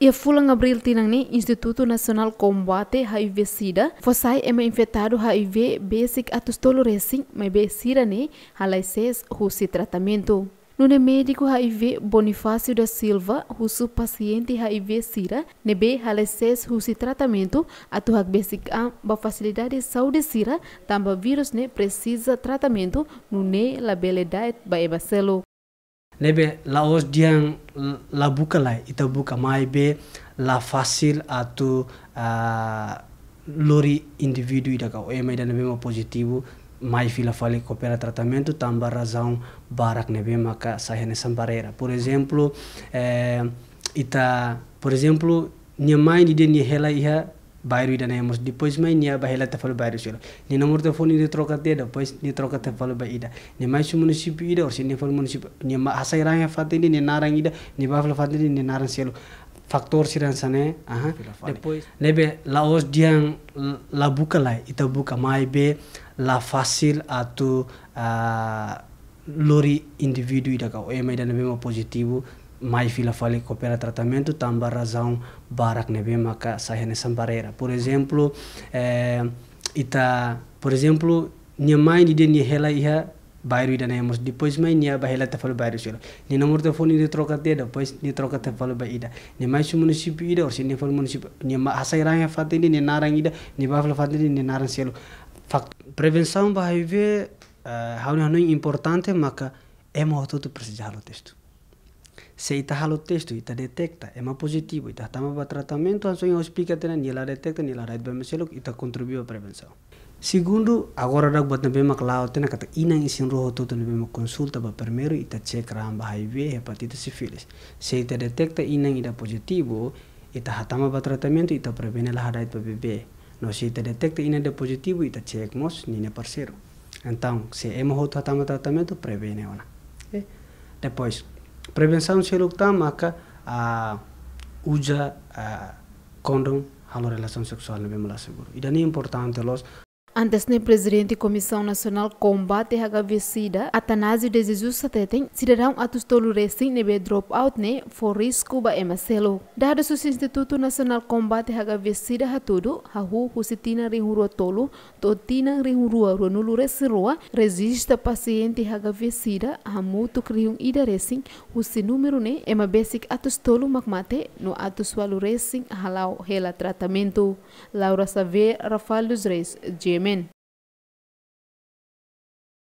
E fulang abril tinang ni Instituto Nacional Combate HIV Sida fosai ema infectado HIV basic atus tolo resing mai be sida ni halai ses husi tratamento. Nune médico HIV Bonifácio da Silva husu paciente HIV sida nebe halai ses husi tratamento atu hak basic am ba facilidade saúde sida tamba vírus ne precisa tratamento nune labeledade ba ebacelo lebe laos diang la buka lai ita buka mai be la fasil atu uh, lori indivíduo ida ka ema ida nebe ma positivo mai fila fale coopera tratamento tamba razão barak nebe ma ka sahene sambarera por exemplo eh, ita por exemplo nia mãe de nia hela iha bayru dana mos mus pois mai nia bahela tefal falu bayru silo ni nomor telepon ini troka dia depois pois ni troka bayi falu ida ni mai su munisipi ida or sini fal munisipi ni ma asai rang ya ini ni narang ida ni fat ini ni narang silo faktor siran sana aha depois lebe laos dia la buka lai ita buka mai be la fasil atau uh, ah, lori individu ida kau emai dana ma positivu mais fila vila fale o tratamento tamba razão barak nebe maka saia barreira por exemplo eh, ita por exemplo minha mãe de ni ela ia bairro ida nemos depois mãe nia bahela te falo bairro sura ni número de telefone de troca te depois nem troca te falo baida nem mais município ida se nem falo município nem ni ma asairanha fatini ni narang ida ni baflo fatini ni narang selo fact prevenção ba há uh, hau importante maka é muito tu precisar o texto se ita halo testo, ita detecta, ema ma positivo, ita tama para tratamento, então eu explica tenen, ela detecta, la raid bem seluk, ita contribui a prevenção. Segundo, agora dak buat nabe mak lao tena kata inang isin roho toto nabe mak konsulta ba primeiro ita cek ramba HIV, hepatitis, sifilis. Se ita detecta inang ida positivo, ita hatama ba tratamento, ita prevene la raid ba bebê. No se ita detecta inang ida positivo, ita cek mos, ne parceiro. Então, se ema hoto hatama tratamento, prevene ona. Eh? Depois, prevención chelo tá que a uja a condom la relación sexual nebe mala seguro ida e ni importante los de presidente Comissão Nacional Combate HIV-Sida, Atanásio de Jesus Sateten, cidadão atustolo recém nebe drop-out ne for risco ba emacelo. Dado sus Instituto Nacional Combate HIV-Sida hatudo, hahu husitina rinhurua tolo, totina rinhurua ruanulu resirua, resista paciente HIV-Sida, hamutu kriung ida recém, husi número ne ema basic atustolo magmate no atusualo recém halau rela tratamento. Laura Saver, Rafael dos Reis, GM. Amen.